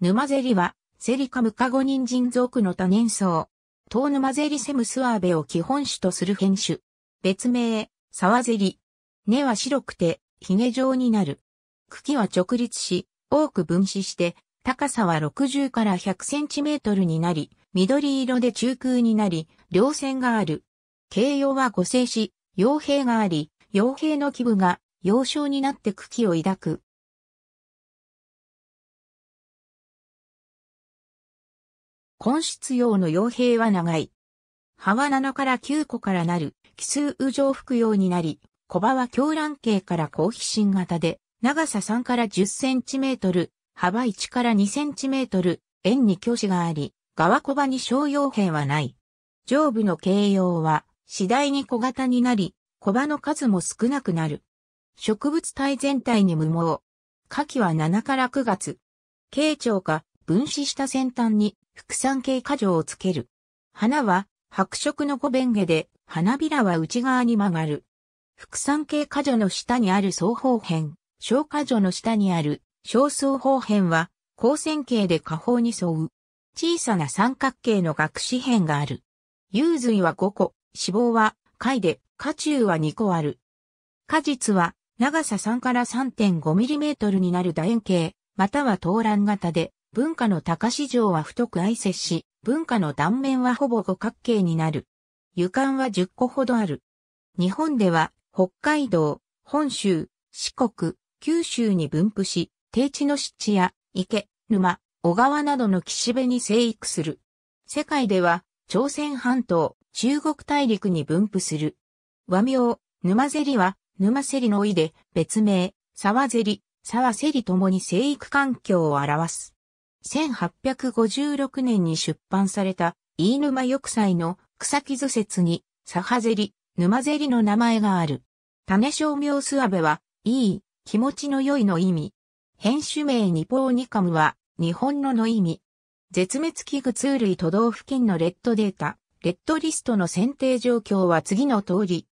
沼ゼリは、セリカムカゴ人参属の多年草。東沼ゼリセムスアーベを基本種とする変種。別名、沢ゼリ。根は白くて、ヒゲ状になる。茎は直立し、多く分子して、高さは60から100センチメートルになり、緑色で中空になり、稜線がある。形容は五星し、傭兵があり、傭兵の基部が、幼少になって茎を抱く。根室用の傭兵は長い。葉は7から9個からなる、奇数右上服用になり、小葉は狂乱形から高飛信型で、長さ3から10センチメートル、幅1から2センチメートル、円に巨子があり、側小葉に小傭兵はない。上部の形容は、次第に小型になり、小葉の数も少なくなる。植物体全体に無毛。夏季は7から9月。慶長か分子した先端に副産系過剰をつける。花は白色の小便毛で、花びらは内側に曲がる。副産系過剰の下にある双方辺、小過剰の下にある小双方辺は、光線形で下方に沿う。小さな三角形の学士辺がある。幽髄は5個、脂肪は貝で、果中は2個ある。果実は長さ3から3 5トルになる楕円形、または投卵型で、文化の高市場は太く挨接し、文化の断面はほぼ五角形になる。床は10個ほどある。日本では、北海道、本州、四国、九州に分布し、低地の湿地や池、沼、小川などの岸辺に生育する。世界では、朝鮮半島、中国大陸に分布する。和名、沼ゼリは、沼セリの意で、別名、沢ゼリ、沢セリともに生育環境を表す。1856年に出版された、飯沼玉砕の草木図説に、サハゼリ、沼ゼリの名前がある。種商名スアベは、いい、気持ちの良いの意味。編集名ニポーニカムは、日本のの意味。絶滅危惧通類都道府県のレッドデータ、レッドリストの選定状況は次の通り。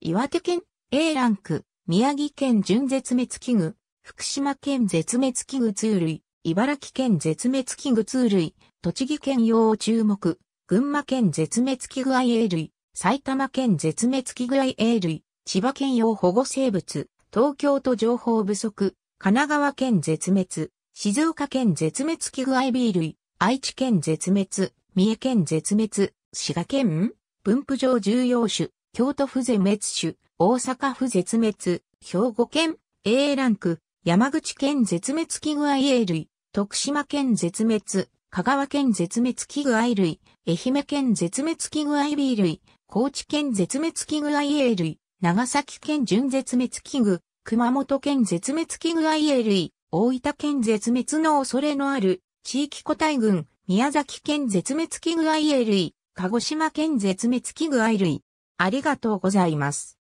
岩手県 A ランク、宮城県準絶滅危惧、福島県絶滅危惧通類、茨城県絶滅危惧通類、栃木県用注目、群馬県絶滅危惧 IA 類、埼玉県絶滅危惧 IA 類、千葉県用保護生物、東京都情報不足、神奈川県絶滅、静岡県絶滅危惧 IB 類、愛知県絶滅、三重県絶滅、滋賀県分布上重要種、京都府絶滅種、大阪府絶滅、兵庫県 A ランク、山口県絶滅危惧愛鋭類、徳島県絶滅、香川県絶滅危惧愛類、愛媛県絶滅危惧愛 B 類、高知県絶滅危惧愛 A 類、長崎県準絶滅危惧、熊本県絶滅危惧愛 A 類、大分県絶滅の恐れのある地域個体群、宮崎県絶滅危惧愛 A 類、鹿児島県絶滅危惧愛類。ありがとうございます。